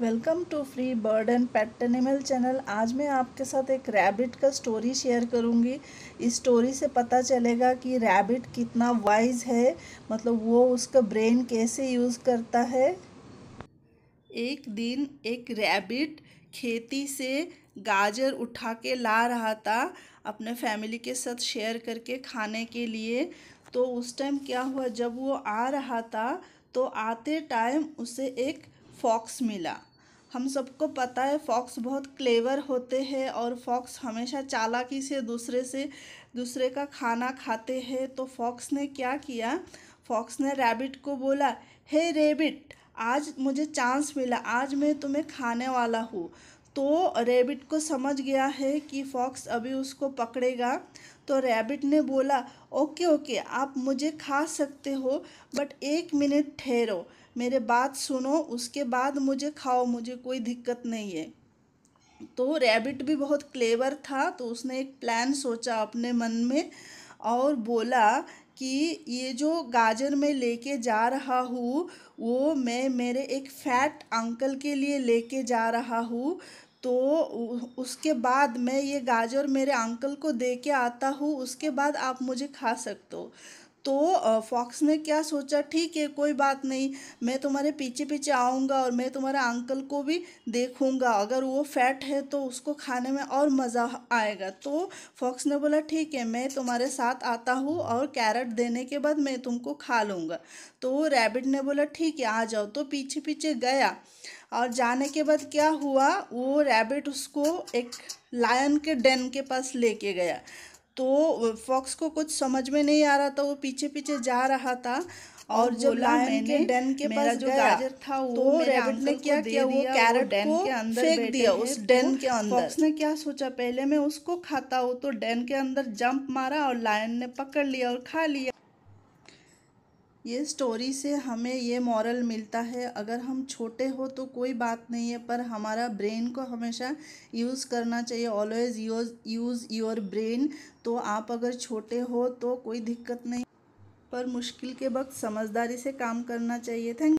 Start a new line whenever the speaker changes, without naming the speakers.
welcome to free bird and pet animal channel आज मैं आपके साथ एक रैबिट का स्टोरी शेयर करूंगी इस स्टोरी से पता चलेगा कि रैबिट कितना वाइज है मतलब वो उसका ब्रेन कैसे यूज़ करता है एक दिन एक रैबिट खेती से गाजर उठा के ला रहा था अपने फैमिली के साथ शेयर करके खाने के लिए तो उस टाइम क्या हुआ जब वो आ रहा था तो आते टाइम उसे एक फॉक्स मिला हम सबको पता है फॉक्स बहुत क्लेवर होते हैं और फॉक्स हमेशा चालाकी से दूसरे से दूसरे का खाना खाते हैं तो फॉक्स ने क्या किया फॉक्स ने रैबिट को बोला हे रेबिट आज मुझे चांस मिला आज मैं तुम्हें खाने वाला हूँ तो रैबिट को समझ गया है कि फॉक्स अभी उसको पकड़ेगा तो रैबिट ने बोला ओके ओके आप मुझे खा सकते हो बट एक मिनट ठहरो मेरे बात सुनो उसके बाद मुझे खाओ मुझे कोई दिक्कत नहीं है तो रैबिट भी बहुत क्लेवर था तो उसने एक प्लान सोचा अपने मन में और बोला कि ये जो गाजर मैं लेके जा रहा हूँ वो मैं मेरे एक फ़ैट अंकल के लिए लेके जा रहा हूँ तो उसके बाद मैं ये गाजर मेरे अंकल को दे के आता हूँ उसके बाद आप मुझे खा सकते हो तो फॉक्स ने क्या सोचा ठीक है कोई बात नहीं मैं तुम्हारे पीछे पीछे आऊँगा और मैं तुम्हारे अंकल को भी देखूँगा अगर वो फैट है तो उसको खाने में और मज़ा आएगा तो फॉक्स ने बोला ठीक है मैं तुम्हारे साथ आता हूँ और कैरेट देने के बाद मैं तुमको खा लूँगा तो रैबिट ने बोला ठीक है आ जाओ तो पीछे पीछे गया और जाने के बाद क्या हुआ वो रैबिट उसको एक लायन के डेन के पास लेके गया तो फॉक्स को कुछ समझ में नहीं आ रहा था वो पीछे पीछे जा रहा था और जब लायन के डेन के पास जो गाजर था वो तो रैबिट ने क्या किया वो कैरेट डेन के अंदर फेंक दिया उस डेन तो के अंदर फॉक्स ने क्या सोचा पहले मैं उसको खाता हूँ तो डेन के अंदर जंप मारा और लायन ने पकड़ लिया और खा लिया ये स्टोरी से हमें ये मॉरल मिलता है अगर हम छोटे हो तो कोई बात नहीं है पर हमारा ब्रेन को हमेशा यूज़ करना चाहिए always use use your brain तो आप अगर छोटे हो तो कोई दिक्कत नहीं पर मुश्किल के वक्त समझदारी से काम करना चाहिए थैंक